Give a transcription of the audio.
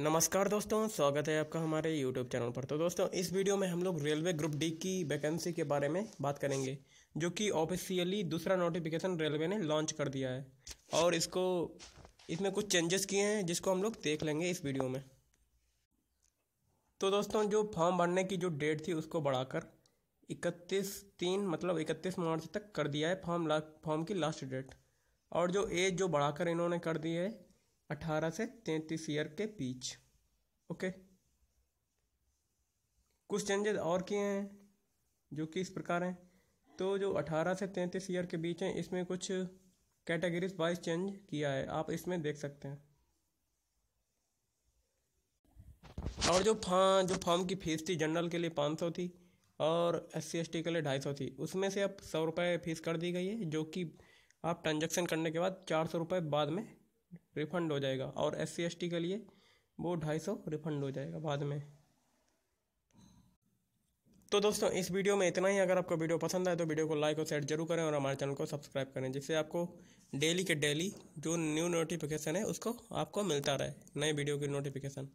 नमस्कार दोस्तों स्वागत है आपका हमारे YouTube चैनल पर तो दोस्तों इस वीडियो में हम लोग रेलवे ग्रुप डी की वैकेंसी के बारे में बात करेंगे जो कि ऑफिशियली दूसरा नोटिफिकेशन रेलवे ने लॉन्च कर दिया है और इसको इसमें कुछ चेंजेस किए हैं जिसको हम लोग देख लेंगे इस वीडियो में तो दोस्तों जो फॉर्म भरने की जो डेट थी उसको बढ़ाकर इकतीस तीन मतलब इकतीस मार्च तक कर दिया है फॉर्म ला फॉर्म की लास्ट डेट और जो एज जो बढ़ाकर इन्होंने कर दी है 18 से 33 ईयर के बीच ओके कुछ चेंजेस और किए हैं जो कि इस प्रकार हैं तो जो 18 से 33 ईयर के बीच हैं इसमें कुछ कैटेगरीज वाइज चेंज किया है आप इसमें देख सकते हैं और जो फा जो फॉर्म की फीस थी जनरल के लिए पाँच सौ थी और एस सी के लिए ढाई सौ थी उसमें से अब सौ रुपये फीस कर दी गई है जो कि आप ट्रांजेक्शन करने के बाद चार सौ रुपये बाद में रिफंड हो जाएगा और एस सी के लिए वो ढाई सौ रिफंड हो जाएगा बाद में तो दोस्तों इस वीडियो में इतना ही अगर आपको वीडियो पसंद आए तो वीडियो को लाइक और शेयर जरूर करें और हमारे चैनल को सब्सक्राइब करें जिससे आपको डेली के डेली जो न्यू नोटिफिकेशन है उसको आपको मिलता रहे नए वीडियो की नोटिफिकेशन